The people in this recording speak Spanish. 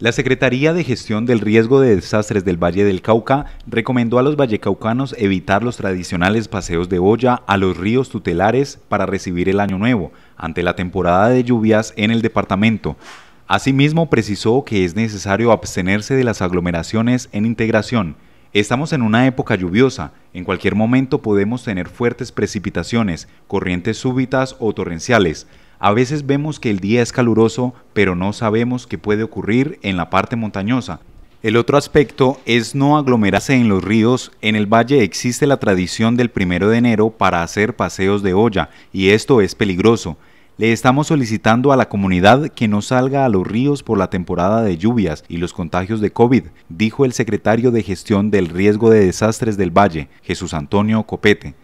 La Secretaría de Gestión del Riesgo de Desastres del Valle del Cauca recomendó a los vallecaucanos evitar los tradicionales paseos de olla a los ríos tutelares para recibir el Año Nuevo ante la temporada de lluvias en el departamento. Asimismo, precisó que es necesario abstenerse de las aglomeraciones en integración. Estamos en una época lluviosa, en cualquier momento podemos tener fuertes precipitaciones, corrientes súbitas o torrenciales. A veces vemos que el día es caluroso, pero no sabemos qué puede ocurrir en la parte montañosa. El otro aspecto es no aglomerarse en los ríos. En el valle existe la tradición del primero de enero para hacer paseos de olla, y esto es peligroso. Le estamos solicitando a la comunidad que no salga a los ríos por la temporada de lluvias y los contagios de COVID, dijo el secretario de Gestión del Riesgo de Desastres del Valle, Jesús Antonio Copete.